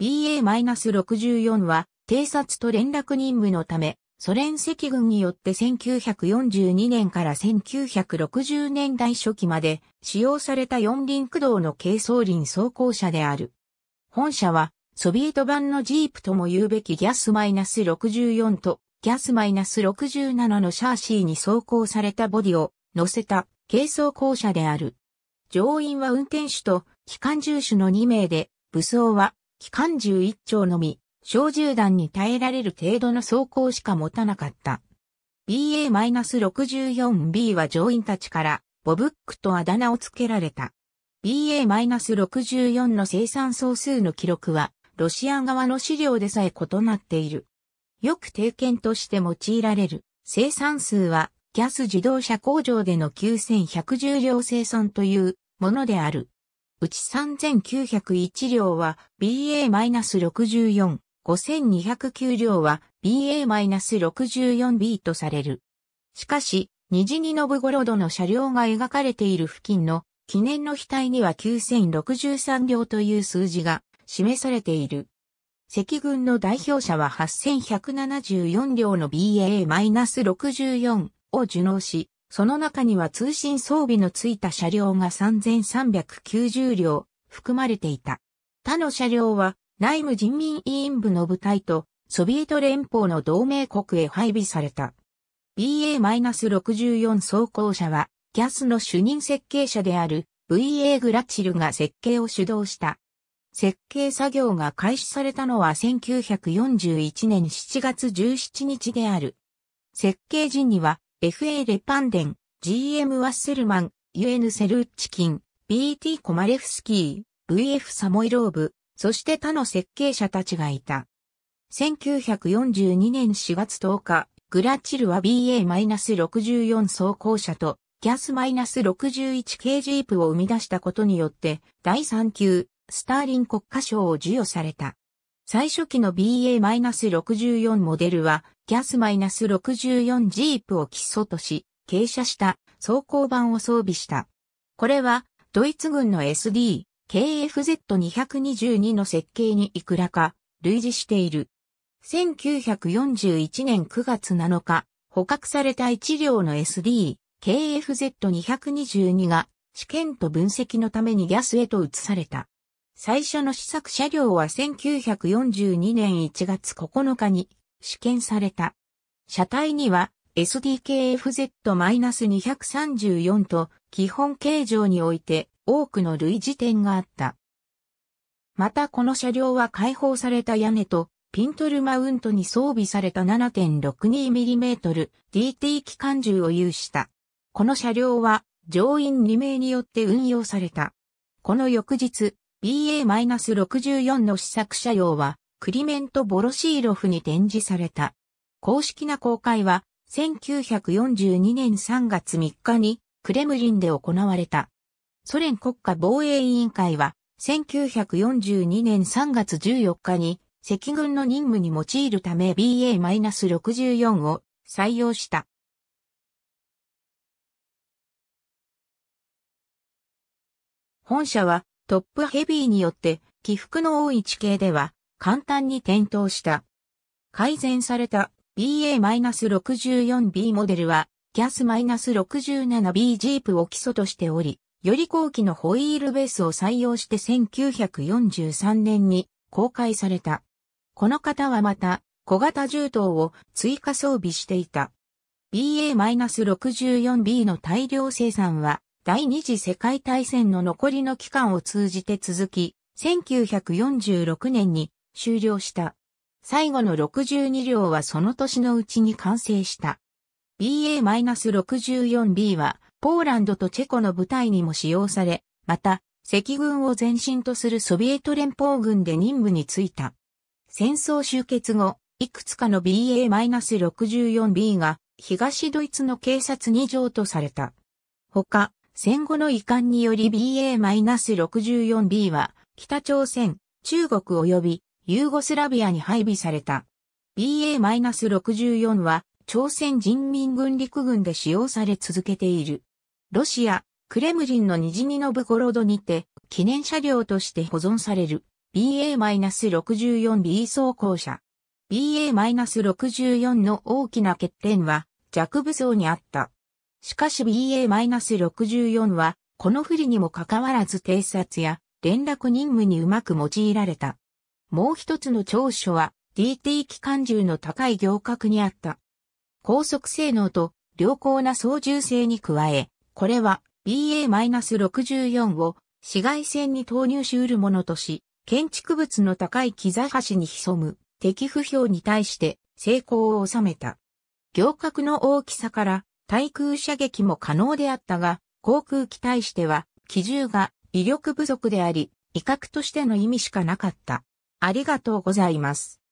BA-64 は偵察と連絡任務のため、ソ連赤軍によって1942年から1960年代初期まで使用された四輪駆動の軽装輪装甲車である。本車はソビエト版のジープとも言うべきギャス -64 とギャス -67 のシャーシーに装甲されたボディを乗せた軽装甲車である。乗員は運転手と機関重手の2名で、武装は機関銃一丁のみ、小銃弾に耐えられる程度の装甲しか持たなかった。BA-64B は乗員たちからボブックとあだ名を付けられた。BA-64 の生産総数の記録はロシア側の資料でさえ異なっている。よく定見として用いられる生産数はギャス自動車工場での9110両生産というものである。うち3901両は BA-64、5209両は BA-64B とされる。しかし、ニジニノブゴロドの車両が描かれている付近の記念の額には9063両という数字が示されている。赤軍の代表者は8174両の BA-64 を受納し、その中には通信装備のついた車両が3390両含まれていた。他の車両は内務人民委員部の部隊とソビエト連邦の同盟国へ配備された。BA-64 装甲車はギャスの主任設計者である VA グラチルが設計を主導した。設計作業が開始されたのは1941年7月17日である。設計時には FA レパンデン、GM ワッセルマン、UN セルッチキン、BT コマレフスキー、VF サモイローブ、そして他の設計者たちがいた。1942年4月10日、グラチルは BA-64 装甲車とギャス -61 k ジープを生み出したことによって、第3級、スターリン国家賞を授与された。最初期の BA-64 モデルは、ギャス -64 ジープを基礎とし、傾斜した装甲板を装備した。これは、ドイツ軍の SD、KFZ222 の設計にいくらか、類似している。1941年9月7日、捕獲された1両の SD、KFZ222 が、試験と分析のためにギャスへと移された。最初の試作車両は1942年1月9日に試験された。車体には SDKFZ-234 と基本形状において多くの類似点があった。またこの車両は開放された屋根とピントルマウントに装備された 7.62mm DT 機関銃を有した。この車両は乗員2名によって運用された。この翌日、BA-64 の試作車用は、クリメント・ボロシーロフに展示された。公式な公開は、1942年3月3日に、クレムリンで行われた。ソ連国家防衛委員会は、1942年3月14日に、赤軍の任務に用いるため BA-64 を採用した。本社はトップヘビーによって起伏の多い地形では簡単に点灯した。改善された BA-64B モデルはギャス -67B ジープを基礎としており、より後期のホイールベースを採用して1943年に公開された。この方はまた小型銃刀を追加装備していた。BA-64B の大量生産は第二次世界大戦の残りの期間を通じて続き、1946年に終了した。最後の62両はその年のうちに完成した。BA-64B はポーランドとチェコの部隊にも使用され、また、赤軍を前身とするソビエト連邦軍で任務に就いた。戦争終結後、いくつかの BA-64B が東ドイツの警察に譲渡された。他、戦後の遺憾により BA-64B は北朝鮮、中国及びユーゴスラビアに配備された。BA-64 は朝鮮人民軍陸軍で使用され続けている。ロシア、クレムリンの虹にのぶゴロドにて記念車両として保存される BA-64B 装甲車。BA-64 の大きな欠点は弱武装にあった。しかし BA-64 は、この不利にもかかわらず偵察や連絡任務にうまく用いられた。もう一つの長所は DT 機関銃の高い行革にあった。高速性能と良好な操縦性に加え、これは BA-64 を紫外線に投入し得るものとし、建築物の高い木座橋に潜む敵不評に対して成功を収めた。行革の大きさから対空射撃も可能であったが、航空機対しては、機銃が威力不足であり、威嚇としての意味しかなかった。ありがとうございます。